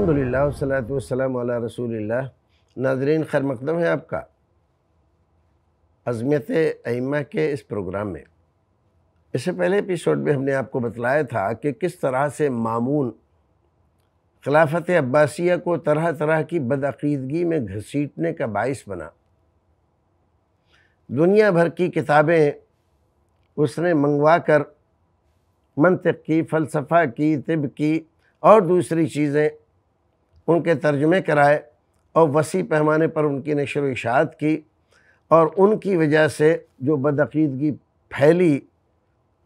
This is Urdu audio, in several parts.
الحمد للہ وسلۃ والسلام علیہ رسول اللہ ناظرین خیر مقدم ہے آپ کا عظمیت ائمہ کے اس پروگرام میں اس سے پہلے اپیسوڈ میں ہم نے آپ کو بتلایا تھا کہ کس طرح سے معمون خلافت عباسیہ کو طرح طرح کی بدعقیدگی میں گھسیٹنے کا باعث بنا دنیا بھر کی کتابیں اس نے منگوا کر منطق کی فلسفہ کی طب کی اور دوسری چیزیں ان کے ترجمے کرائے اور وسیع پیمانے پر ان کی نشر و اشاعت کی اور ان کی وجہ سے جو بدعقیدگی پھیلی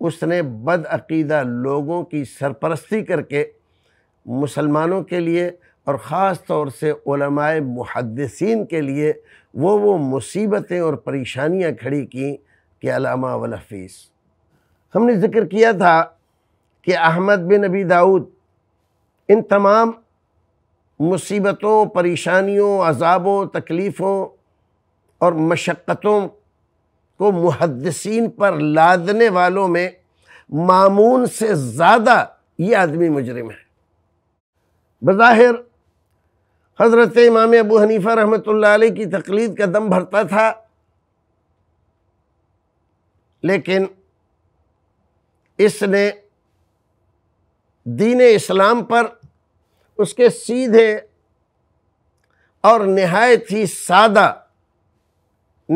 اس نے بدعقیدہ لوگوں کی سرپرستی کر کے مسلمانوں کے لیے اور خاص طور سے علماء محدثین کے لیے وہ وہ مصیبتیں اور پریشانیاں کھڑی کیں کہ علامہ والحفیظ ہم نے ذکر کیا تھا کہ احمد بن نبی داؤد ان تمام مصیبتوں پریشانیوں عذابوں تکلیفوں اور مشقتوں کو محدثین پر لادنے والوں میں معمون سے زیادہ یہ آدمی مجرم ہے بظاہر حضرت امام ابو حنیفہ رحمۃ اللہ علیہ کی تقلید کا دم بھرتا تھا لیکن اس نے دین اسلام پر اس کے سیدھے اور نہایت ہی سادہ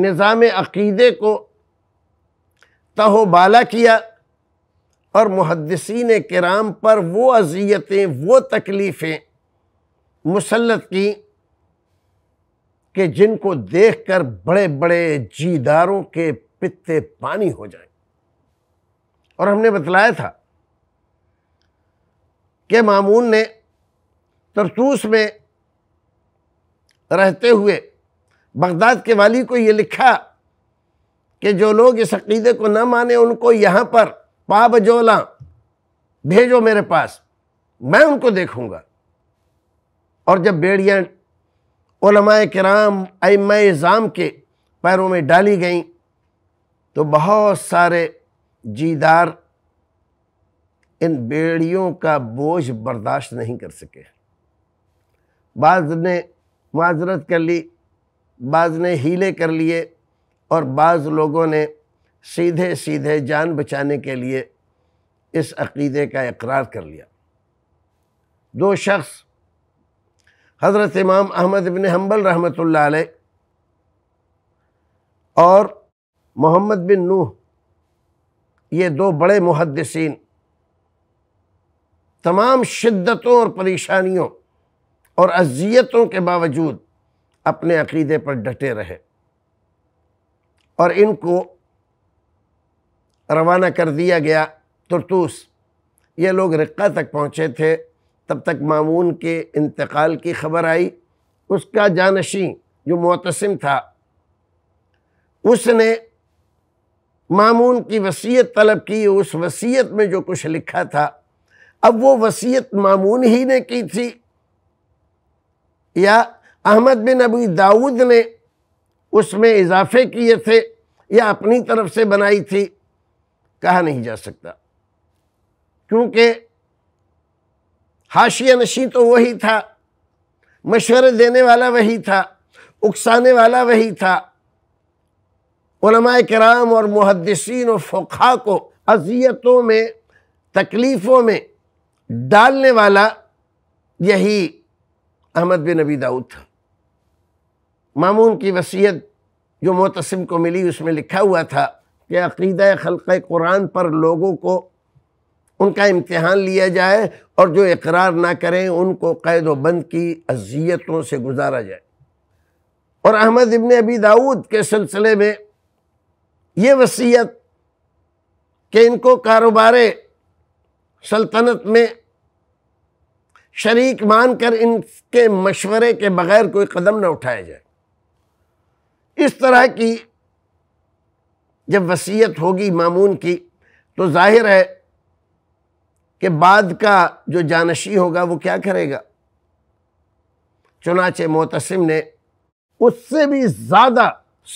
نظام عقیدے کو بالا کیا اور محدثین کرام پر وہ اذیتیں وہ تکلیفیں مسلط کی کہ جن کو دیکھ کر بڑے بڑے جیداروں کے پتے پانی ہو جائیں اور ہم نے بتلایا تھا کہ مامون نے ترتوس میں رہتے ہوئے بغداد کے والی کو یہ لکھا کہ جو لوگ اس عقیدے کو نہ مانے ان کو یہاں پر پاب جولاں بھیجو میرے پاس میں ان کو دیکھوں گا اور جب بیڑیاں علماء کرام امۂام کے پیروں میں ڈالی گئیں تو بہت سارے جیدار ان بیڑیوں کا بوجھ برداشت نہیں کر سکے بعض نے معذرت کر لی بعض نے ہیلے کر لیے اور بعض لوگوں نے سیدھے سیدھے جان بچانے کے لیے اس عقیدے کا اقرار کر لیا دو شخص حضرت امام احمد بن حنبل رحمۃ اللہ علیہ اور محمد بن نوح یہ دو بڑے محدثین تمام شدتوں اور پریشانیوں اور اذیتوں کے باوجود اپنے عقیدے پر ڈٹے رہے اور ان کو روانہ کر دیا گیا ترتوس یہ لوگ رقہ تک پہنچے تھے تب تک معمون کے انتقال کی خبر آئی اس کا جانشین جو معتصم تھا اس نے معمون کی وصیت طلب کی اس وصیت میں جو کچھ لکھا تھا اب وہ وصیت معمون ہی نے کی تھی یا احمد بن ابی داود نے اس میں اضافے کیے تھے یا اپنی طرف سے بنائی تھی کہا نہیں جا سکتا کیونکہ حاشیہ نشی تو وہی تھا مشورے دینے والا وہی تھا اکسانے والا وہی تھا علماء کرام اور محدثین و فقہ کو اذیتوں میں تکلیفوں میں ڈالنے والا یہی احمد بن نبی داؤد تھا مامون کی وصیت جو معتصم کو ملی اس میں لکھا ہوا تھا کہ عقیدہ خلق قرآن پر لوگوں کو ان کا امتحان لیا جائے اور جو اقرار نہ کریں ان کو قید و بند کی اذیتوں سے گزارا جائے اور احمد ابن ابی داود کے سلسلے میں یہ وصیت کہ ان کو کاروبار سلطنت میں شریک مان کر ان کے مشورے کے بغیر کوئی قدم نہ اٹھائے جائے اس طرح کی جب وصیت ہوگی مامون کی تو ظاہر ہے کہ بعد کا جو جانشی ہوگا وہ کیا کرے گا چنانچہ محتسم نے اس سے بھی زیادہ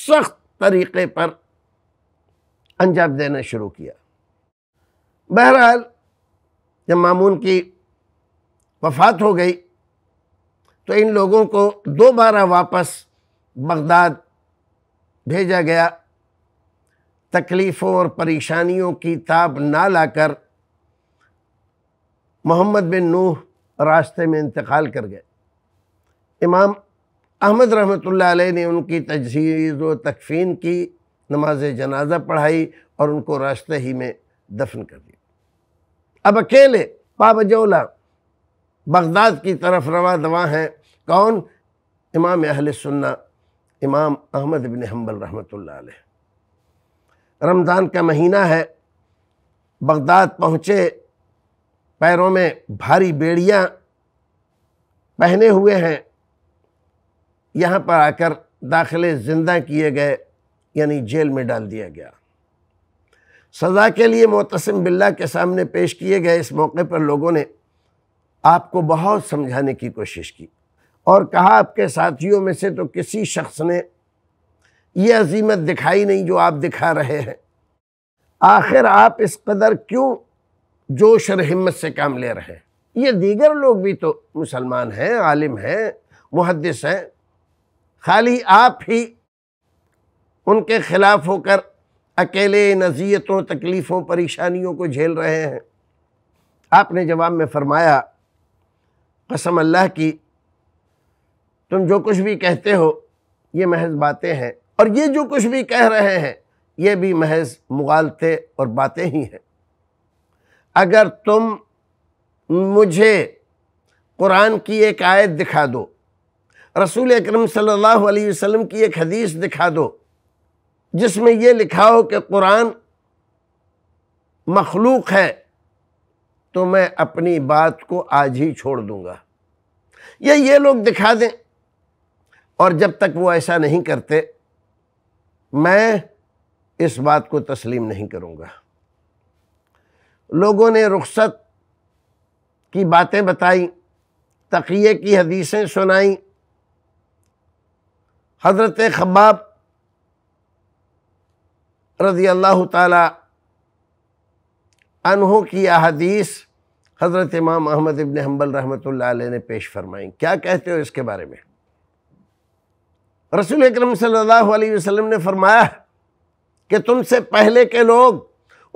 سخت طریقے پر انجام دینا شروع کیا بہرحال جب مامون کی وفات ہو گئی تو ان لوگوں کو دوبارہ واپس بغداد بھیجا گیا تکلیفوں اور پریشانیوں کی تاب نہ لا کر محمد بن نوح راستے میں انتقال کر گئے امام احمد رحمۃ اللہ علیہ نے ان کی تجزیز و تکفین کی نماز جنازہ پڑھائی اور ان کو راستے ہی میں دفن کر دیا اب اکیلے بابا جولہ بغداد کی طرف روا دوا ہیں کون امام اہل سنہ امام احمد بن حنبل رحمۃ اللہ علیہ رمضان کا مہینہ ہے بغداد پہنچے پیروں میں بھاری بیڑیاں پہنے ہوئے ہیں یہاں پر آ کر داخلے زندہ کیے گئے یعنی جیل میں ڈال دیا گیا سزا کے لیے معتصم باللہ کے سامنے پیش کیے گئے اس موقع پر لوگوں نے آپ کو بہت سمجھانے کی کوشش کی اور کہا آپ کے ساتھیوں میں سے تو کسی شخص نے یہ عظیمت دکھائی نہیں جو آپ دکھا رہے ہیں آخر آپ اس قدر کیوں جوش اور ہمت سے کام لے رہے ہیں یہ دیگر لوگ بھی تو مسلمان ہیں عالم ہیں محدث ہیں خالی آپ ہی ان کے خلاف ہو کر اکیلے نذیتوں تکلیفوں پریشانیوں کو جھیل رہے ہیں آپ نے جواب میں فرمایا قسم اللہ کی تم جو کچھ بھی کہتے ہو یہ محض باتیں ہیں اور یہ جو کچھ بھی کہہ رہے ہیں یہ بھی محض مغالطے اور باتیں ہی ہیں اگر تم مجھے قرآن کی ایک آیت دکھا دو رسول اکرم صلی اللہ علیہ وسلم کی ایک حدیث دکھا دو جس میں یہ لکھا ہو کہ قرآن مخلوق ہے تو میں اپنی بات کو آج ہی چھوڑ دوں گا یا یہ لوگ دکھا دیں اور جب تک وہ ایسا نہیں کرتے میں اس بات کو تسلیم نہیں کروں گا لوگوں نے رخصت کی باتیں بتائیں تقیے کی حدیثیں سنائیں حضرت خباب رضی اللہ تعالی انہوں کی احادیث حضرت امام احمد ابن حنبل رحمۃ اللہ علیہ نے پیش فرمائیں کیا کہتے ہو اس کے بارے میں رسول اکرم صلی اللہ علیہ وسلم نے فرمایا کہ تم سے پہلے کے لوگ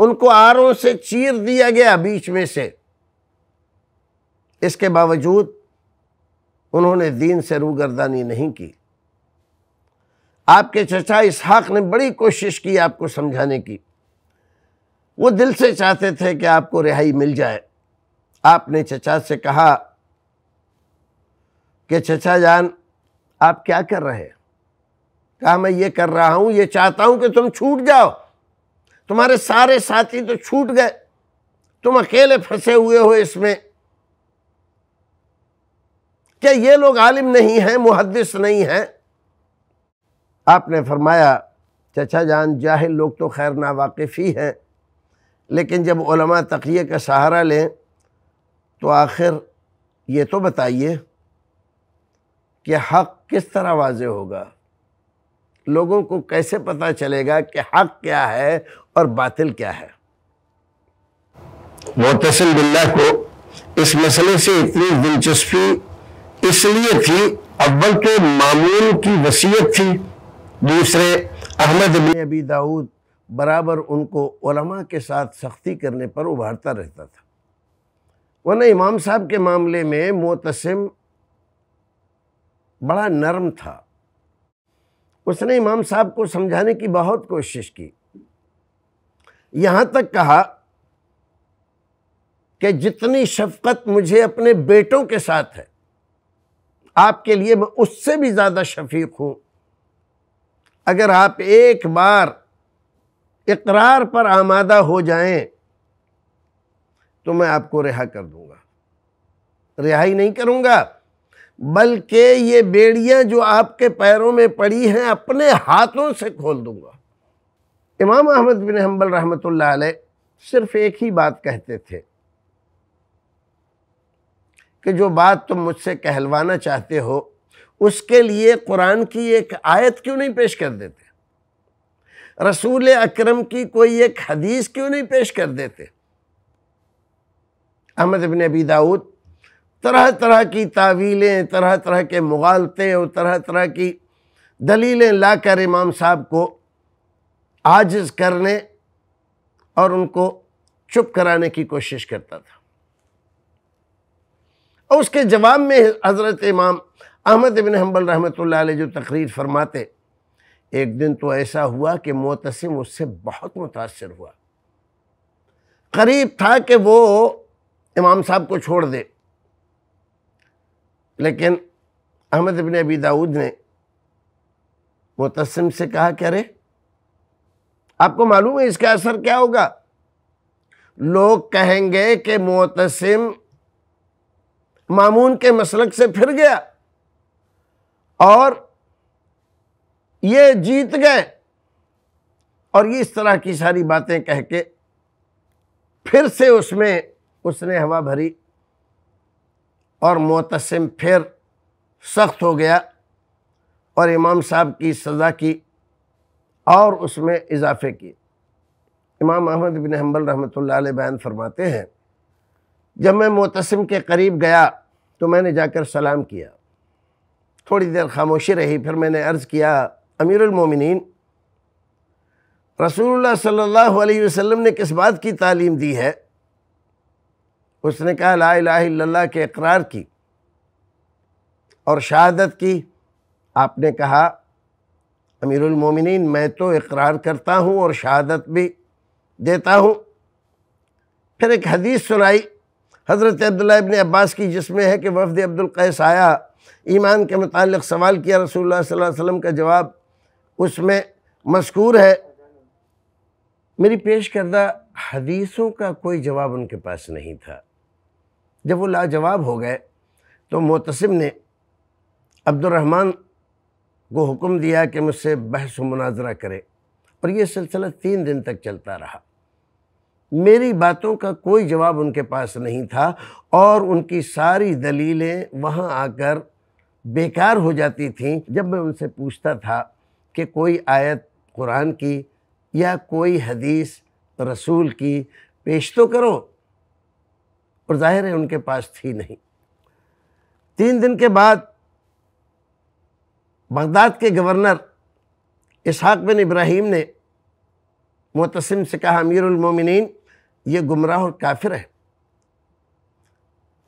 ان کو آروں سے چیر دیا گیا بیچ میں سے اس کے باوجود انہوں نے دین سے روگردانی نہیں کی آپ کے چچا اسحاق نے بڑی کوشش کی آپ کو سمجھانے کی وہ دل سے چاہتے تھے کہ آپ کو رہائی مل جائے آپ نے چچا سے کہا کہ چچا جان آپ کیا کر رہے کہا میں یہ کر رہا ہوں یہ چاہتا ہوں کہ تم چھوٹ جاؤ تمہارے سارے ساتھی تو چھوٹ گئے تم اکیلے پھنسے ہوئے ہو اس میں کیا یہ لوگ عالم نہیں ہیں محدث نہیں ہیں آپ نے فرمایا چچا جان جاہل لوگ تو خیر نا واقف ہی ہیں لیکن جب علماء تقیہ کا سہارا لیں تو آخر یہ تو بتائیے کہ حق کس طرح واضح ہوگا لوگوں کو کیسے پتہ چلے گا کہ حق کیا ہے اور باطل کیا ہے محتصل باللہ کو اس مسئلے سے اتنی دلچسپی اس لیے تھی اول تو معمول کی وصیت تھی دوسرے احمد بن ابی داود برابر ان کو علماء کے ساتھ سختی کرنے پر ابھارتا رہتا تھا ورنہ امام صاحب کے معاملے میں معتصم بڑا نرم تھا اس نے امام صاحب کو سمجھانے کی بہت کوشش کی یہاں تک کہا کہ جتنی شفقت مجھے اپنے بیٹوں کے ساتھ ہے آپ کے لیے میں اس سے بھی زیادہ شفیق ہوں اگر آپ ایک بار اقرار پر آمادہ ہو جائیں تو میں آپ کو رہا کر دوں گا رہائی نہیں کروں گا بلکہ یہ بیڑیاں جو آپ کے پیروں میں پڑی ہیں اپنے ہاتھوں سے کھول دوں گا امام احمد بن حنبل رحمۃ اللہ علیہ صرف ایک ہی بات کہتے تھے کہ جو بات تم مجھ سے کہلوانا چاہتے ہو اس کے لیے قرآن کی ایک آیت کیوں نہیں پیش کر دیتے رسول اکرم کی کوئی ایک حدیث کیوں نہیں پیش کر دیتے احمد ابن ابی داود طرح طرح کی تعویلیں طرح طرح کے مغالطے اور طرح طرح کی دلیلیں لا کر امام صاحب کو آجز کرنے اور ان کو چپ کرانے کی کوشش کرتا تھا اور اس کے جواب میں حضرت امام احمد ابن حنبل رحمۃ اللہ علیہ جو تقریر فرماتے ایک دن تو ایسا ہوا کہ معتصم اس سے بہت متاثر ہوا قریب تھا کہ وہ امام صاحب کو چھوڑ دے لیکن احمد ابن ابی داود نے متسم سے کہا کہ ارے آپ کو معلوم ہے اس کا اثر کیا ہوگا لوگ کہیں گے کہ معتصم مامون کے مسلک سے پھر گیا اور یہ جیت گئے اور یہ اس طرح کی ساری باتیں کہہ کے پھر سے اس میں اس نے ہوا بھری اور معتصم پھر سخت ہو گیا اور امام صاحب کی سزا کی اور اس میں اضافے کی امام احمد بن حنبل رحمۃ اللہ علیہ بیان فرماتے ہیں جب میں معتصم کے قریب گیا تو میں نے جا کر سلام کیا تھوڑی دیر خاموشی رہی پھر میں نے عرض کیا امیر المومنین رسول اللہ صلی اللہ علیہ وسلم نے کس بات کی تعلیم دی ہے اس نے کہا لا الہ الا اللہ کے اقرار کی اور شہادت کی آپ نے کہا امیر المومنین میں تو اقرار کرتا ہوں اور شہادت بھی دیتا ہوں پھر ایک حدیث سنائی حضرت عبداللہ ابن عباس کی جس میں ہے کہ وفد عبدالقیس آیا ایمان کے متعلق سوال کیا رسول اللہ صلی اللہ علیہ وسلم کا جواب اس میں مذکور ہے میری پیش کردہ حدیثوں کا کوئی جواب ان کے پاس نہیں تھا جب وہ لاجواب ہو گئے تو معتصم نے عبد الرحمن کو حکم دیا کہ مجھ سے بحث و مناظرہ کرے اور یہ سلسلہ تین دن تک چلتا رہا میری باتوں کا کوئی جواب ان کے پاس نہیں تھا اور ان کی ساری دلیلیں وہاں آ کر بیکار ہو جاتی تھیں جب میں ان سے پوچھتا تھا کہ کوئی آیت قرآن کی یا کوئی حدیث رسول کی پیش تو کرو اور ظاہر ہے ان کے پاس تھی نہیں تین دن کے بعد بغداد کے گورنر اسحاق بن ابراہیم نے معتصم سے کہا امیر المومنین یہ گمراہ اور کافر ہے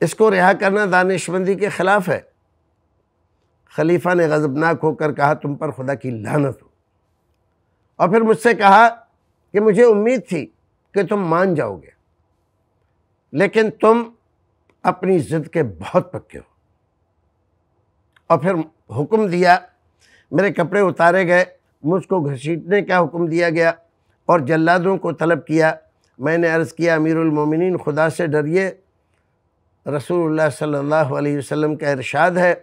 اس کو رہا کرنا دانشمندی کے خلاف ہے خلیفہ نے غضبناک ہو کر کہا تم پر خدا کی لانت ہو اور پھر مجھ سے کہا کہ مجھے امید تھی کہ تم مان جاؤ گے لیکن تم اپنی ضد کے بہت پکے ہو اور پھر حکم دیا میرے کپڑے اتارے گئے مجھ کو گھسیٹنے کا حکم دیا گیا اور جلادوں کو طلب کیا میں نے عرض کیا امیر المومنین خدا سے ڈریے رسول اللہ صلی اللہ علیہ وسلم کا ارشاد ہے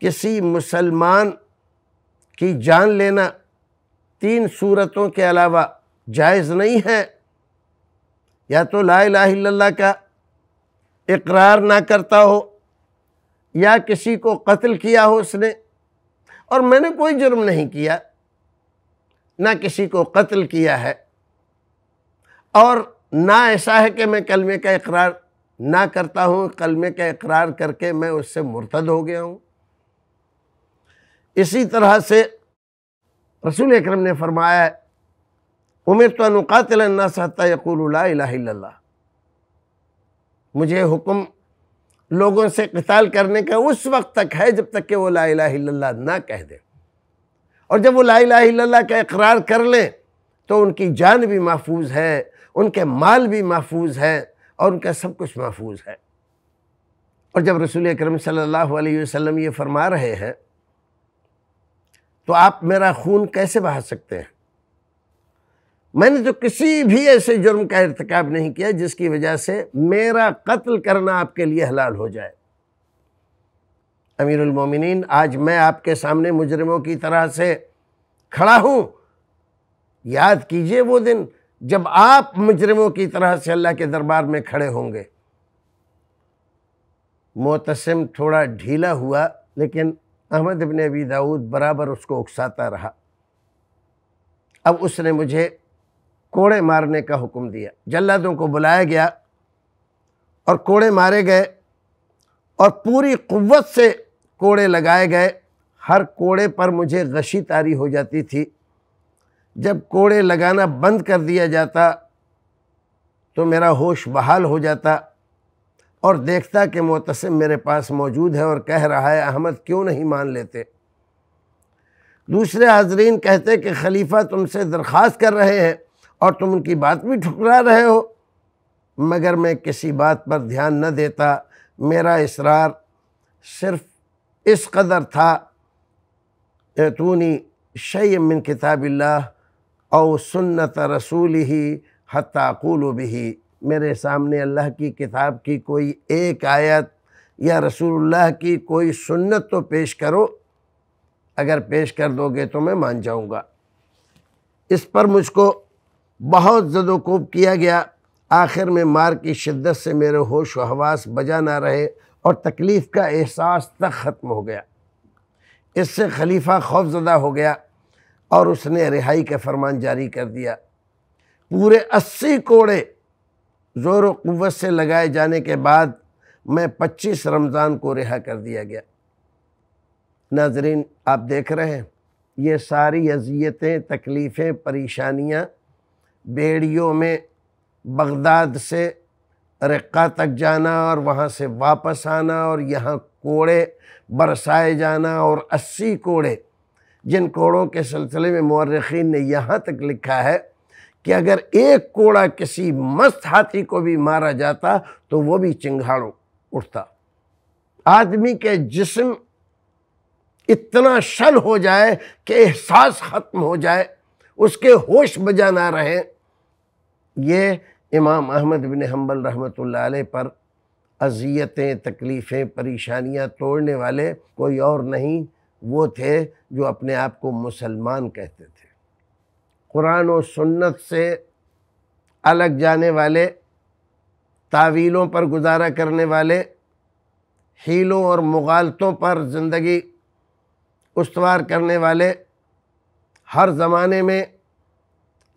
کسی مسلمان کی جان لینا تین صورتوں کے علاوہ جائز نہیں ہے یا تو لا الہ الا اللہ کا اقرار نہ کرتا ہو یا کسی کو قتل کیا ہو اس نے اور میں نے کوئی جرم نہیں کیا نہ کسی کو قتل کیا ہے اور نہ ایسا ہے کہ میں کلمے کا اقرار نہ کرتا ہوں کلمے کا اقرار کر کے میں اس سے مرتد ہو گیا ہوں اسی طرح سے رسول اکرم نے فرمایا ہے عمر تو نقاتل الناس حتی یقول الا اللہ مجھے حکم لوگوں سے قتال کرنے کا اس وقت تک ہے جب تک کہ وہ لا الہ الا اللہ نہ کہہ دے اور جب وہ لا الہ الا اللہ کا اقرار کر لیں تو ان کی جان بھی محفوظ ہے ان کے مال بھی محفوظ ہے اور ان کا سب کچھ محفوظ ہے اور جب رسول اکرم صلی اللہ علیہ وسلم یہ فرما رہے ہیں تو آپ میرا خون کیسے بہا سکتے ہیں میں نے تو کسی بھی ایسے جرم کا ارتکاب نہیں کیا جس کی وجہ سے میرا قتل کرنا آپ کے لیے حلال ہو جائے امیر المومنین آج میں آپ کے سامنے مجرموں کی طرح سے کھڑا ہوں یاد کیجئے وہ دن جب آپ مجرموں کی طرح سے اللہ کے دربار میں کھڑے ہوں گے موتسم تھوڑا ڈھیلا ہوا لیکن احمد ابن ابی داود برابر اس کو اکساتا رہا اب اس نے مجھے کوڑے مارنے کا حکم دیا جلادوں کو بلایا گیا اور کوڑے مارے گئے اور پوری قوت سے کوڑے لگائے گئے ہر کوڑے پر مجھے غشی تاری ہو جاتی تھی جب کوڑے لگانا بند کر دیا جاتا تو میرا ہوش بحال ہو جاتا اور دیکھتا کہ معتصم میرے پاس موجود ہے اور کہہ رہا ہے احمد کیوں نہیں مان لیتے دوسرے حاضرین کہتے کہ خلیفہ تم سے درخواست کر رہے ہیں اور تم ان کی بات بھی ٹھکرا رہے ہو مگر میں کسی بات پر دھیان نہ دیتا میرا اصرار صرف اس قدر تھا اعتونی تو من کتاب اللہ او سنت رسول ہی حتیٰقول و بھی میرے سامنے اللہ کی کتاب کی کوئی ایک آیت یا رسول اللہ کی کوئی سنت تو پیش کرو اگر پیش کر دو گے تو میں مان جاؤں گا اس پر مجھ کو بہت زد و کوب کیا گیا آخر میں مار کی شدت سے میرے ہوش و حواس بجا نہ رہے اور تکلیف کا احساس تک ختم ہو گیا اس سے خلیفہ خوف زدہ ہو گیا اور اس نے رہائی کے فرمان جاری کر دیا پورے اسی کوڑے زور و قوت سے لگائے جانے کے بعد میں پچیس رمضان کو رہا کر دیا گیا ناظرین آپ دیکھ رہے ہیں یہ ساری اذیتیں تکلیفیں پریشانیاں بیڑیوں میں بغداد سے رقہ تک جانا اور وہاں سے واپس آنا اور یہاں کوڑے برسائے جانا اور اسی کوڑے جن کوڑوں کے سلسلے میں مورخین نے یہاں تک لکھا ہے کہ اگر ایک کوڑا کسی مست ہاتھی کو بھی مارا جاتا تو وہ بھی چنگھاڑوں اٹھتا آدمی کے جسم اتنا شل ہو جائے کہ احساس ختم ہو جائے اس کے ہوش بجا نہ رہے یہ امام احمد بن حنبل رحمۃ اللہ علیہ پر اذیتیں تکلیفیں پریشانیاں توڑنے والے کوئی اور نہیں وہ تھے جو اپنے آپ کو مسلمان کہتے تھے قرآن و سنت سے الگ جانے والے تعویلوں پر گزارا کرنے والے ہیلوں اور مغالطوں پر زندگی استوار کرنے والے ہر زمانے میں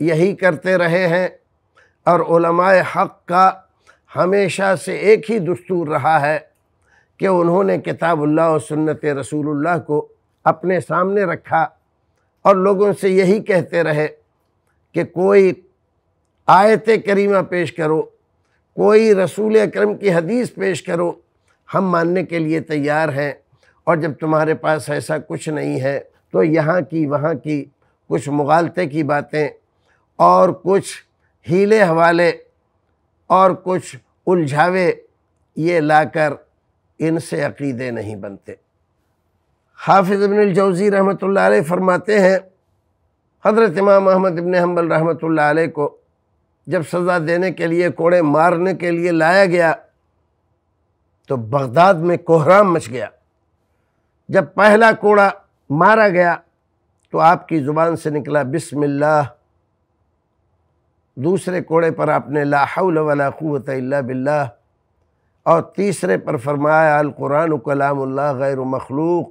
یہی کرتے رہے ہیں اور علماء حق کا ہمیشہ سے ایک ہی دستور رہا ہے کہ انہوں نے کتاب اللہ و سنت رسول اللہ کو اپنے سامنے رکھا اور لوگوں سے یہی کہتے رہے کہ کوئی آیت کریمہ پیش کرو کوئی رسول اکرم کی حدیث پیش کرو ہم ماننے کے لیے تیار ہیں اور جب تمہارے پاس ایسا کچھ نہیں ہے تو یہاں کی وہاں کی کچھ مغالطے کی باتیں اور کچھ ہیلے حوالے اور کچھ الجھاوے یہ لا کر ان سے عقیدے نہیں بنتے حافظ ابن الجوزی رحمۃ اللہ علیہ فرماتے ہیں حضرت امام محمد ابن حنبل رحمۃ اللہ علیہ کو جب سزا دینے کے لیے کوڑے مارنے کے لیے لایا گیا تو بغداد میں کوحرام مچ گیا جب پہلا کوڑا مارا گیا تو آپ کی زبان سے نکلا بسم اللہ دوسرے کوڑے پر آپ نے لا حول ولا قوت اللہ باللہ اور تیسرے پر فرمایا القرآن کلام اللہ غیر مخلوق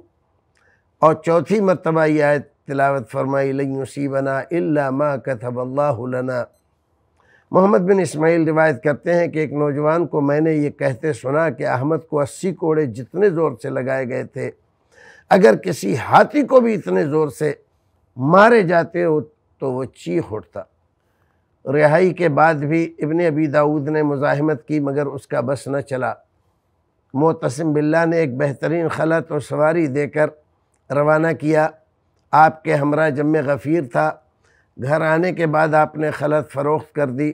اور چوتھی مرتبہ یہ آیت تلاوت فرمائی لن یصیبنا الا ما کتب اللہ لنا محمد بن اسماعیل روایت کرتے ہیں کہ ایک نوجوان کو میں نے یہ کہتے سنا کہ احمد کو اسی کوڑے جتنے زور سے لگائے گئے تھے اگر کسی ہاتھی کو بھی اتنے زور سے مارے جاتے ہو تو وہ چیخ اٹھتا رہائی کے بعد بھی ابن ابی داود نے مزاحمت کی مگر اس کا بس نہ چلا معتصم باللہ نے ایک بہترین خلط و سواری دے کر روانہ کیا آپ کے ہمراہ جم غفیر تھا گھر آنے کے بعد آپ نے خلط فروخت کر دی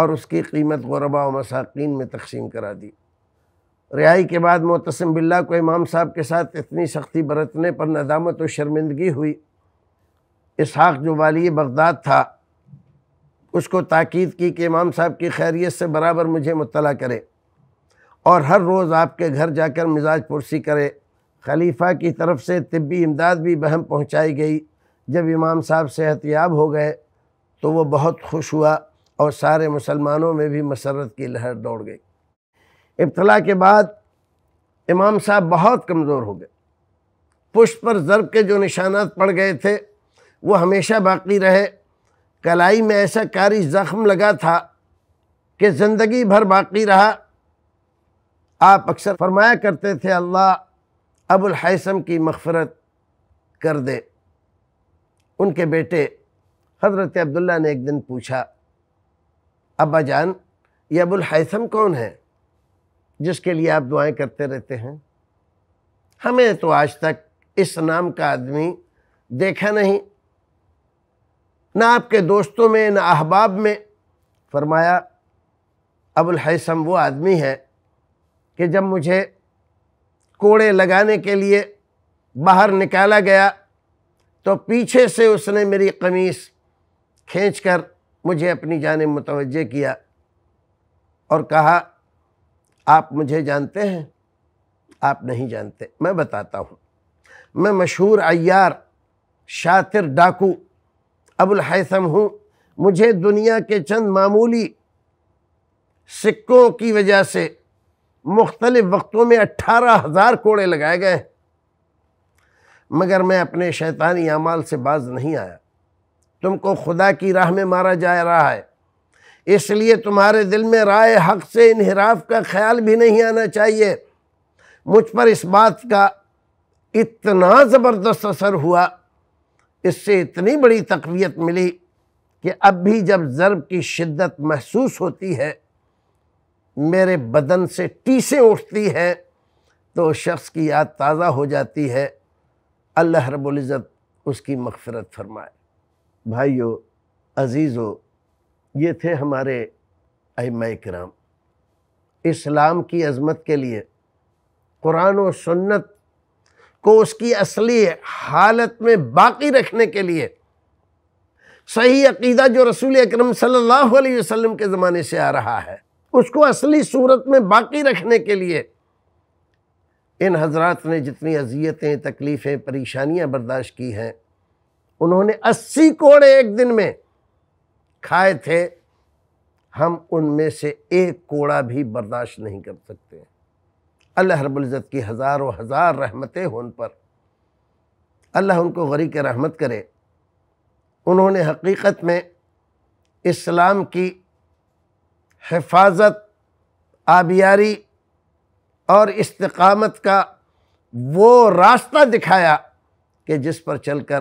اور اس کی قیمت غربا و مساکین میں تقسیم کرا دی رہائی کے بعد معتصم باللہ کو امام صاحب کے ساتھ اتنی سختی برتنے پر ندامت و شرمندگی ہوئی اسحاق جو والی بغداد تھا اس کو تاکید کی کہ امام صاحب کی خیریت سے برابر مجھے مطلع کرے اور ہر روز آپ کے گھر جا کر مزاج پرسی کرے خلیفہ کی طرف سے طبی امداد بھی بہم پہنچائی گئی جب امام صاحب صحت یاب ہو گئے تو وہ بہت خوش ہوا اور سارے مسلمانوں میں بھی مسرت کی لہر دوڑ گئی ابتلا کے بعد امام صاحب بہت کمزور ہو گئے پشت پر ضرب کے جو نشانات پڑ گئے تھے وہ ہمیشہ باقی رہے کلائی میں ایسا کاری زخم لگا تھا کہ زندگی بھر باقی رہا آپ اکثر فرمایا کرتے تھے اللہ الحیثم کی مغفرت کر دے ان کے بیٹے حضرت عبداللہ نے ایک دن پوچھا ابا جان یہ ابو الحیثم کون ہے جس کے لیے آپ دعائیں کرتے رہتے ہیں ہمیں تو آج تک اس نام کا آدمی دیکھا نہیں نہ آپ کے دوستوں میں نہ احباب میں فرمایا ابو الحیثم وہ آدمی ہے کہ جب مجھے کوڑے لگانے کے لیے باہر نکالا گیا تو پیچھے سے اس نے میری قمیص کھینچ کر مجھے اپنی جانب متوجہ کیا اور کہا آپ مجھے جانتے ہیں آپ نہیں جانتے میں بتاتا ہوں میں مشہور عیار شاطر ڈاکو ابوالحیثم ہوں مجھے دنیا کے چند معمولی سکوں کی وجہ سے مختلف وقتوں میں اٹھارہ ہزار کوڑے لگائے گئے مگر میں اپنے شیطانی اعمال سے باز نہیں آیا تم کو خدا کی راہ میں مارا جا رہا ہے اس لیے تمہارے دل میں رائے حق سے انحراف کا خیال بھی نہیں آنا چاہیے مجھ پر اس بات کا اتنا زبردست اثر ہوا اس سے اتنی بڑی تقویت ملی کہ اب بھی جب ضرب کی شدت محسوس ہوتی ہے میرے بدن سے ٹیسیں اٹھتی ہیں تو شخص کی یاد تازہ ہو جاتی ہے اللہ رب العزت اس کی مغفرت فرمائے بھائیو عزیزو یہ تھے ہمارے ائمہ اکرام اسلام کی عظمت کے لیے قرآن و سنت کو اس کی اصلی حالت میں باقی رکھنے کے لیے صحیح عقیدہ جو رسول اکرم صلی اللہ علیہ وسلم کے زمانے سے آ رہا ہے اس کو اصلی صورت میں باقی رکھنے کے لیے ان حضرات نے جتنی اذیتیں تکلیفیں پریشانیاں برداشت کی ہیں انہوں نے اسی کوڑے ایک دن میں کھائے تھے ہم ان میں سے ایک کوڑا بھی برداشت نہیں کر سکتے اللہ رب العزت کی ہزار و ہزار رحمتیں ان پر اللہ ان کو غری کے رحمت کرے انہوں نے حقیقت میں اسلام کی حفاظت آبیاری اور استقامت کا وہ راستہ دکھایا کہ جس پر چل کر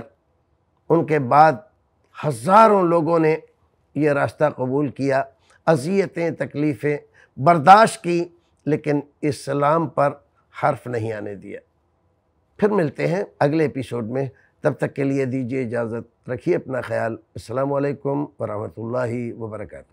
ان کے بعد ہزاروں لوگوں نے یہ راستہ قبول کیا اذیتیں تکلیفیں برداشت کی لیکن اسلام پر حرف نہیں آنے دیا پھر ملتے ہیں اگلے اپیسوڈ میں تب تک کے لیے دیجیے اجازت رکھیے اپنا خیال السلام علیکم ورحمۃ اللہ وبرکاتہ